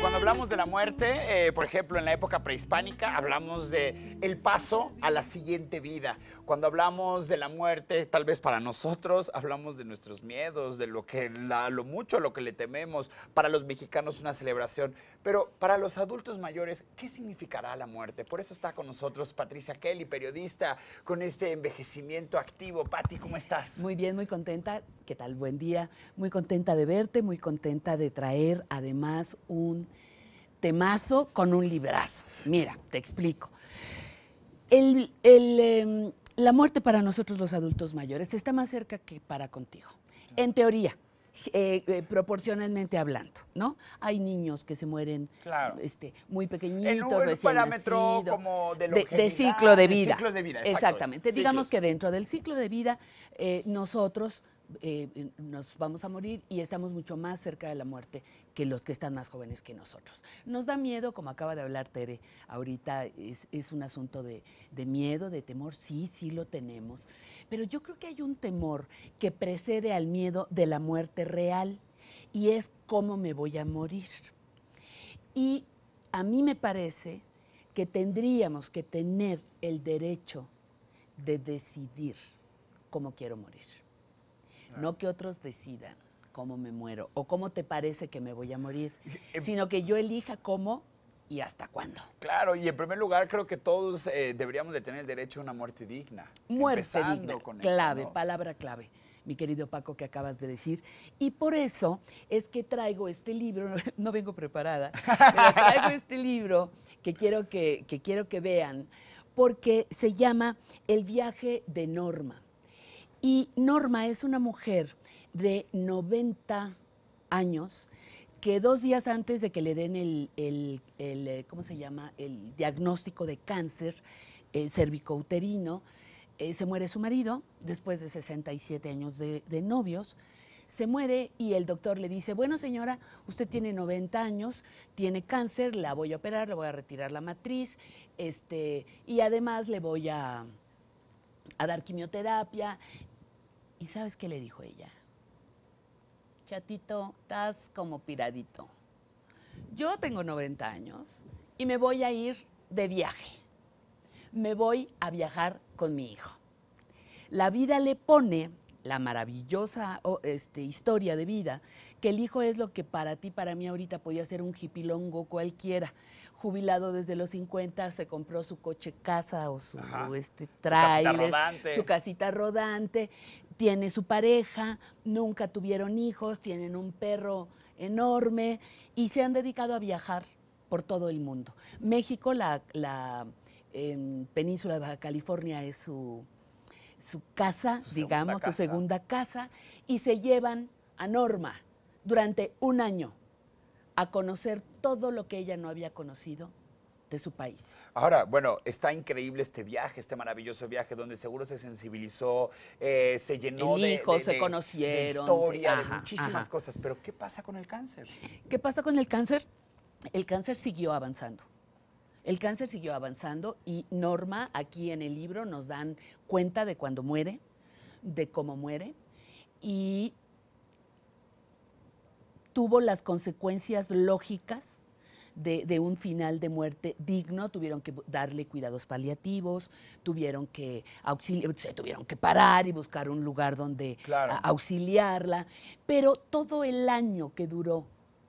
Cuando hablamos de la muerte, eh, por ejemplo, en la época prehispánica, hablamos de el paso a la siguiente vida cuando hablamos de la muerte, tal vez para nosotros hablamos de nuestros miedos, de lo que la, lo mucho lo que le tememos. Para los mexicanos una celebración, pero para los adultos mayores, ¿qué significará la muerte? Por eso está con nosotros Patricia Kelly, periodista con este envejecimiento activo. Patti, ¿cómo estás? Muy bien, muy contenta. ¿Qué tal? Buen día. Muy contenta de verte, muy contenta de traer además un temazo con un librazo. Mira, te explico. el, em, la muerte para nosotros los adultos mayores está más cerca que para contigo, en teoría. Eh, eh, proporcionalmente hablando, ¿no? Hay niños que se mueren este, muy pequeñitos, un, parámetro como de, de, ciclo de vida. Exactamente. Digamos que dentro del ciclo de vida eh, nosotros eh, eh, nos vamos a morir y estamos mucho más cerca de la muerte que los que están más jóvenes que nosotros. Nos da miedo, como acaba de hablar Tere, ahorita es, un asunto de, miedo, de temor, sí, sí lo tenemos, pero yo creo que hay un temor que precede al miedo de la muerte real y es cómo me voy a morir. Y a mí me parece que tendríamos que tener el derecho de decidir cómo quiero morir no que otros decidan cómo me muero o cómo te parece que me voy a morir, eh, em, sino que yo elija cómo y hasta cuándo. Claro, y en primer lugar creo que todos eh, deberíamos de tener el derecho a una muerte digna. Muerte digna, con clave, palabra clave mi querido Paco, que acabas de decir. Y por eso es que traigo este libro, no vengo preparada, pero traigo este libro que quiero que quiero que vean, porque se llama El viaje de Norma. Y Norma es una mujer de 90 años que dos días antes de que le den el, eh, ¿cómo se llama? El diagnóstico de cáncer eh, cervicouterino, eh, se muere su marido después de 67 años de, novios se muere y el doctor le dice, bueno señora, usted tiene 90 años, tiene cáncer, la voy a operar, le voy a retirar la matriz, este, y además le voy a, a dar quimioterapia ¿Y sabes qué le dijo ella? Chatito, estás como piradito. Yo tengo 90 años y me voy a ir de viaje. Me voy a viajar con mi hijo. La vida le pone la maravillosa este, historia de vida, que el hijo es lo que para ti, para mí ahorita podía ser un jipilongo cualquiera. Jubilado desde los 50, se compró su coche casa o su este, trailer, su, casita rodante, tiene su pareja, nunca tuvieron hijos, tienen un perro enorme y se han dedicado a viajar por todo el mundo. México, la, Península de Baja California es su su casa, digamos, su segunda casa, y se llevan a Norma durante un año a conocer todo lo que ella no había conocido de su país. Ahora, bueno, está increíble este viaje, este maravilloso viaje, donde seguro se sensibilizó, eh, se llenó hijo, de, se conocieron, de historia, muchísimas cosas. Pero ¿qué pasa con el cáncer? ¿Qué pasa con el cáncer? El cáncer siguió avanzando. El cáncer siguió avanzando y Norma aquí en el libro nos dan cuenta de cuando muere, de cómo muere y tuvo las consecuencias lógicas de, un final de muerte digno, tuvieron que darle cuidados paliativos, tuvieron que auxiliar, tuvieron que parar y buscar un lugar donde auxiliarla, pero todo el año que duró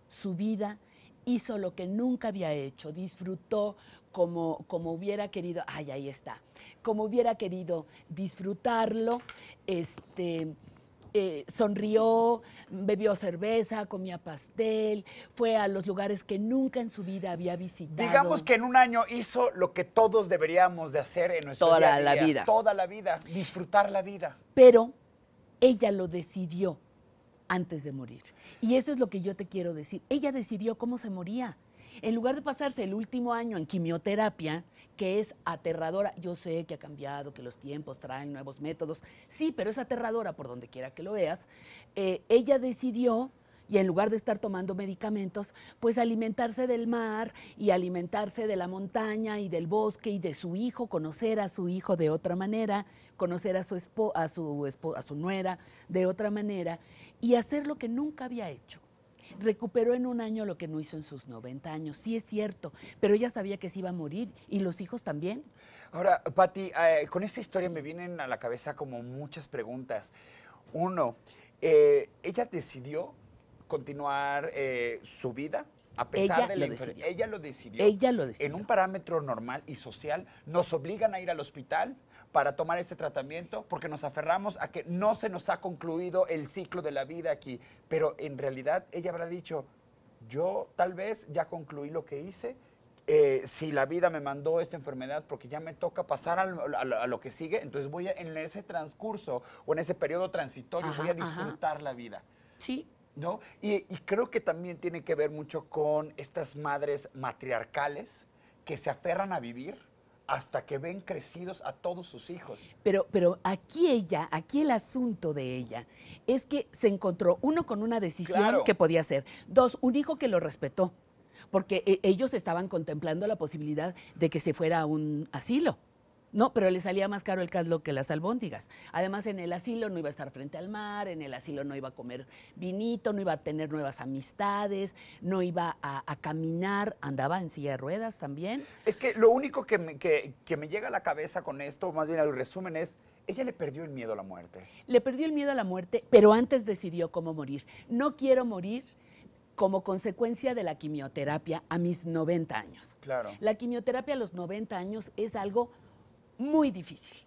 su vida hizo lo que nunca había hecho, disfrutó como, como hubiera querido, ay, ahí está, como hubiera querido disfrutarlo, este, eh, sonrió, bebió cerveza, comía pastel, fue a los lugares que nunca en su vida había visitado. Digamos que en un año hizo lo que todos deberíamos de hacer en nuestra toda la vida. Toda la vida, disfrutar la vida. Pero ella lo decidió antes de morir. Y eso es lo que yo te quiero decir. Ella decidió cómo se moría. En lugar de pasarse el último año en quimioterapia, que es aterradora, yo sé que ha cambiado, que los tiempos traen nuevos métodos, sí, pero es aterradora por donde quiera que lo veas, eh, ella decidió y en lugar de estar tomando medicamentos, pues alimentarse del mar y alimentarse de la montaña y del bosque y de su hijo, conocer a su hijo de otra manera, conocer a su, esposa, a su, nuera de otra manera y hacer lo que nunca había hecho. Recuperó en un año lo que no hizo en sus 90 años, sí es cierto, pero ella sabía que se iba a morir y los hijos también. Ahora, Patti, eh, con esta historia me vienen a la cabeza como muchas preguntas. Uno, eh, ella decidió continuar eh, su vida a pesar de la enfermedad. Ella lo decidió. Ella lo decidió. En un parámetro normal y social, nos obligan a ir al hospital para tomar este tratamiento porque nos aferramos a que no se nos ha concluido el ciclo de la vida aquí. Pero en realidad ella habrá dicho, yo tal vez ya concluí lo que hice. Eh, si la vida me mandó esta enfermedad porque ya me toca pasar a, lo que sigue, entonces voy en ese transcurso o en ese periodo transitorio voy a disfrutar la vida. Sí, ¿no? Y, creo que también tiene que ver mucho con estas madres matriarcales que se aferran a vivir hasta que ven crecidos a todos sus hijos. Pero, aquí ella, aquí el asunto de ella, es que se encontró, uno, con una decisión que podía hacer, dos, un hijo que lo respetó, porque eh, ellos estaban contemplando la posibilidad de que se fuera a un asilo. No, pero le salía más caro el caslo que las albóndigas. Además, en el asilo no iba a estar frente al mar, en el asilo no iba a comer vinito, no iba a tener nuevas amistades, no iba a, caminar, andaba en silla de ruedas también. Es que lo único que me, me llega a la cabeza con esto, más bien el resumen es, ella le perdió el miedo a la muerte. Le perdió el miedo a la muerte, pero antes decidió cómo morir. No quiero morir como consecuencia de la quimioterapia a mis 90 años. Claro. La quimioterapia a los 90 años es algo muy difícil,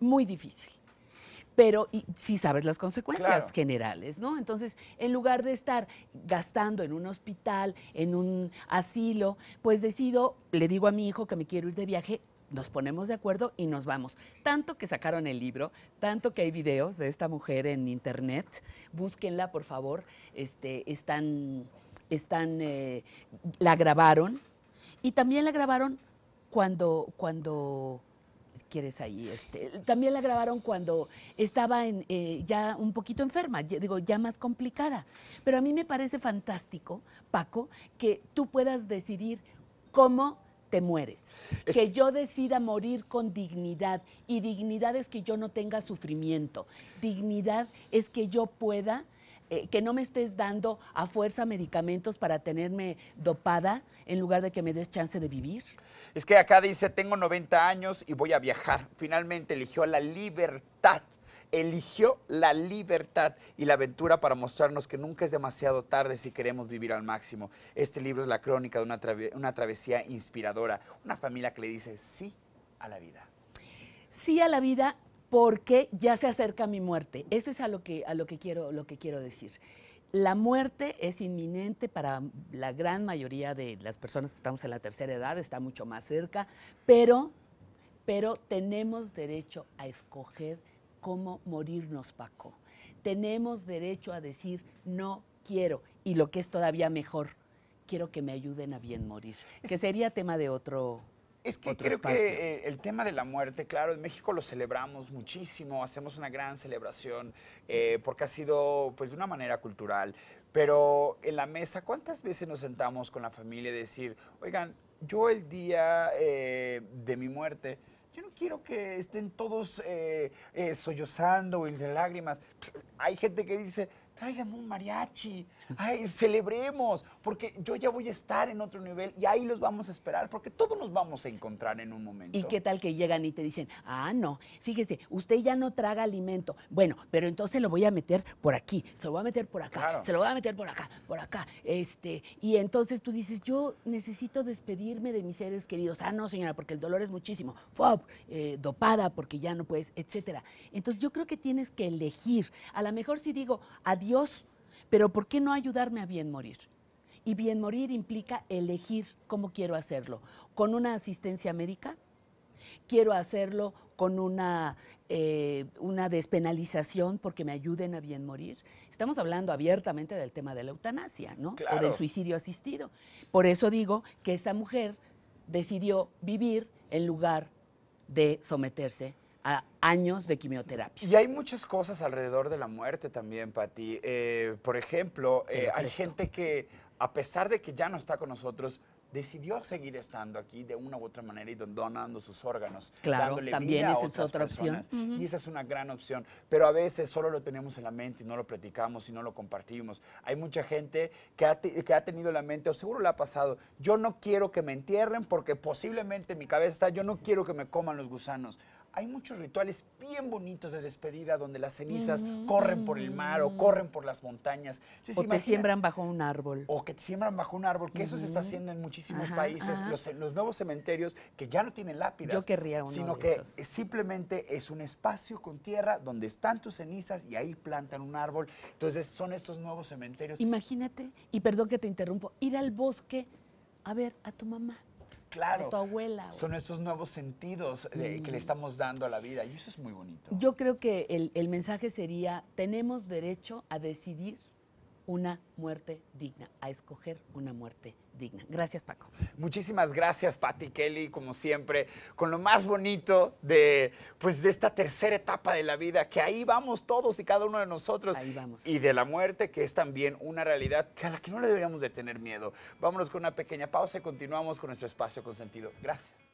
muy difícil. Pero y, si sabes las consecuencias generales, ¿no? Entonces, en lugar de estar gastando en un hospital, en un asilo, pues decido, le digo a mi hijo que me quiero ir de viaje, nos ponemos de acuerdo y nos vamos. Tanto que sacaron el libro, tanto que hay videos de esta mujer en internet. Búsquenla, por favor. Este, están, están, eh, la grabaron. Y también la grabaron cuando, cuando quieres ahí. Este, también la grabaron cuando estaba en, eh, ya un poquito enferma, digo, ya más complicada. Pero a mí me parece fantástico, Paco, que tú puedas decidir cómo te mueres. Que yo decida morir con dignidad. Y dignidad es que yo no tenga sufrimiento. Dignidad es que yo pueda eh, que no me estés dando a fuerza medicamentos para tenerme dopada en lugar de que me des chance de vivir. Es que acá dice, tengo 90 años y voy a viajar. Finalmente eligió la libertad eligió la libertad y la aventura para mostrarnos que nunca es demasiado tarde si queremos vivir al máximo. Este libro es la crónica de una, una, travesía inspiradora, una familia que le dice sí a la vida. Sí a la vida porque ya se acerca mi muerte. Eso es a lo que, a lo que, quiero, lo que quiero decir. La muerte es inminente para la gran mayoría de las personas que estamos en la tercera edad, está mucho más cerca, pero, pero tenemos derecho a escoger cómo morirnos, Paco. Tenemos derecho a decir no quiero y lo que es todavía mejor, quiero que me ayuden a bien morir, que sería tema de otro es que creo que eh, el tema de la muerte, claro, en México lo celebramos muchísimo, hacemos una gran celebración eh, porque ha sido pues de una manera cultural, pero en la mesa, ¿cuántas veces nos sentamos con la familia y decir, oigan, yo el día eh, de mi muerte, yo no quiero que estén todos sollozando y de lágrimas. Pues, hay gente que dice, Tráigame un mariachi, ay, celebremos, porque yo ya voy a estar en otro nivel y ahí los vamos a esperar, porque todos nos vamos a encontrar en un momento. ¿Y qué tal que llegan y te dicen, ah, no, fíjese, usted ya no traga alimento, bueno, pero entonces lo voy a meter por aquí, se lo voy a meter por acá, se lo voy a meter por acá, por acá, este, y entonces tú dices, yo necesito despedirme de mis seres queridos, ah, no, señora, porque el dolor es muchísimo, eh, dopada, porque ya no puedes, etcétera. Entonces yo creo que tienes que elegir, a lo mejor si digo, a Dios, pero ¿por qué no ayudarme a bien morir? Y bien morir implica elegir cómo quiero hacerlo. ¿Con una asistencia médica? ¿Quiero hacerlo con una, eh, una despenalización porque me ayuden a bien morir? Estamos hablando abiertamente del tema de la eutanasia, ¿no? O del suicidio asistido. Por eso digo que esta mujer decidió vivir en lugar de someterse años de quimioterapia. Y hay muchas cosas alrededor de la muerte también, Pati. Eh, por ejemplo, eh, hay gente que, a pesar de que ya no está con nosotros, decidió seguir estando aquí de una u otra manera y donando sus órganos. Claro, también esa es otra opción. Y esa es una gran opción. Pero a veces solo lo tenemos en la mente y no lo platicamos y no lo compartimos. Hay mucha gente que ha, que ha tenido la mente, o seguro le ha pasado, yo no quiero que me entierren porque posiblemente mi cabeza está, yo no quiero que me coman los gusanos hay muchos rituales bien bonitos de despedida donde las cenizas mm. corren por el mar o corren por las montañas. o te siembran bajo un árbol. O que te siembran bajo un árbol, que eso se está haciendo en muchísimos países. Los, nuevos cementerios que ya no tienen lápidas. Yo querría uno Sino que simplemente es un espacio con tierra donde están tus cenizas y ahí plantan un árbol. Entonces son estos nuevos cementerios. Imagínate, y perdón que te interrumpo, ir al bosque a ver a tu mamá. Claro. Son estos nuevos sentidos eh, que le mm. estamos dando a la vida y eso es muy bonito. Yo creo que el, el mensaje sería, tenemos derecho a decidir una muerte digna, a escoger una muerte digna. Gracias, Paco. Muchísimas gracias, Patti Kelly, como siempre, con lo más bonito de, pues, de esta tercera etapa de la vida, que ahí vamos todos y cada uno de nosotros. Ahí vamos. Y de la muerte, que es también una realidad a la que no le deberíamos de tener miedo. Vámonos con una pequeña pausa y continuamos con nuestro espacio con sentido. Gracias.